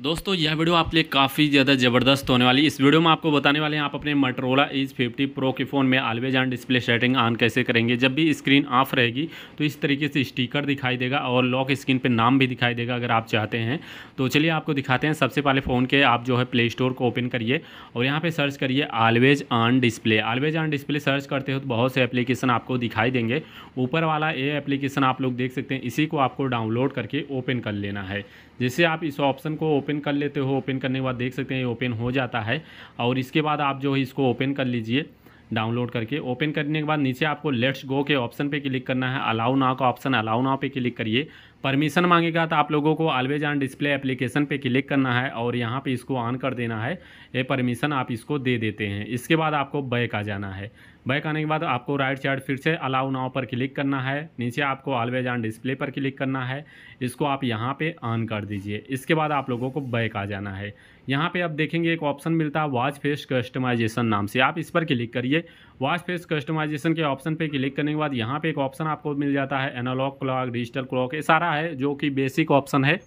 दोस्तों यह वीडियो आपके लिए काफ़ी ज़्यादा ज़बरदस्त होने वाली इस वीडियो में आपको बताने वाले हैं आप अपने मटरोला एज 50 प्रो के फ़ोन में always on display setting on कैसे करेंगे जब भी स्क्रीन ऑफ रहेगी तो इस तरीके से स्टिकर दिखाई देगा और लॉक स्क्रीन पर नाम भी दिखाई देगा अगर आप चाहते हैं तो चलिए आपको दिखाते हैं सबसे पहले फ़ोन के आप जो है प्ले स्टोर को ओपन करिए और यहाँ पर सर्च करिए always on display always on display search करते हो तो बहुत से एप्लीकेशन आपको दिखाई देंगे ऊपर वाला ये एप्लीकेशन आप लोग देख सकते हैं इसी को आपको डाउनलोड करके ओपन कर लेना है जैसे आप इस ऑप्शन को ओपन कर लेते हो ओपन करने के बाद देख सकते हैं ये ओपन हो जाता है और इसके बाद आप जो है इसको ओपन कर लीजिए डाउनलोड करके ओपन करने के बाद नीचे आपको लेट्स गो के ऑप्शन पे क्लिक करना है अलाउ नाउ का ऑप्शन अलाउ नाव पे क्लिक करिए परमिशन मांगेगा तो आप लोगों को ऑलवेज ऑन डिस्प्ले एप्लीकेशन पे क्लिक करना है और यहाँ पे इसको ऑन कर देना है ये परमिशन आप इसको दे देते हैं इसके बाद आपको बैक आ जाना है बैक आने के बाद आपको राइट साइड फिर से अलाउ नाव पर क्लिक करना है नीचे आपको ऑलवेज ऑन डिस्प्ले पर क्लिक करना है इसको आप यहाँ पे ऑन कर दीजिए इसके बाद आप लोगों को बैक आ जाना है यहाँ पे आप देखेंगे एक ऑप्शन मिलता है वॉच फेस कस्टमाइजेशन नाम से आप इस पर क्लिक करिए वॉच फेस कस्टमाइजेशन के ऑप्शन पे क्लिक करने के बाद यहाँ पे एक ऑप्शन आपको मिल जाता है एनालॉग क्लॉक डिजिटल क्लॉक ये सारा है जो कि बेसिक ऑप्शन है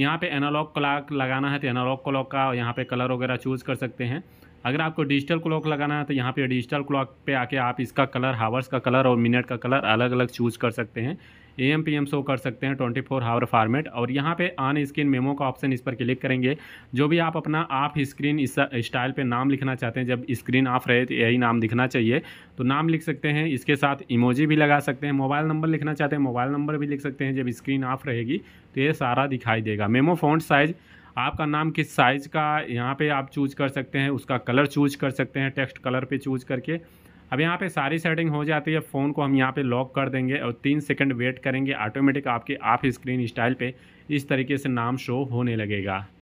यहाँ पे एनालॉग क्लॉक लगाना है तो एनालॉग क्लॉक का यहाँ पे कलर वगैरह चूज़ कर सकते हैं अगर आपको डिजिटल क्लॉक लगाना है तो यहाँ पे डिजिटल क्लॉक पे आके आप इसका कलर हावर्स का कलर और मिनट का कलर अलग अलग चूज़ कर सकते हैं A M P M show कर सकते हैं ट्वेंटी फोर हावर फार्मेट और यहाँ पे ऑन स्क्रीन मेमो का ऑप्शन इस पर क्लिक करेंगे जो भी आप अपना ऑफ स्क्रीन इस स्टाइल पे नाम लिखना चाहते हैं जब स्क्रीन ऑफ रहे तो यही नाम लिखना चाहिए तो नाम लिख सकते हैं इसके साथ इमोजी भी लगा सकते हैं मोबाइल नंबर लिखना चाहते हैं मोबाइल नंबर भी लिख सकते हैं जब स्क्रीन ऑफ रहेगी तो ये सारा दिखाई देगा मेमो फोन साइज़ आपका नाम किस साइज़ का यहाँ पे आप चूज कर सकते हैं उसका कलर चूज कर सकते हैं टेक्स्ट कलर पे चूज करके अब यहाँ पे सारी सेटिंग हो जाती है फ़ोन को हम यहाँ पे लॉक कर देंगे और तीन सेकंड वेट करेंगे ऑटोमेटिक आपके आप स्क्रीन स्टाइल पे इस तरीके से नाम शो होने लगेगा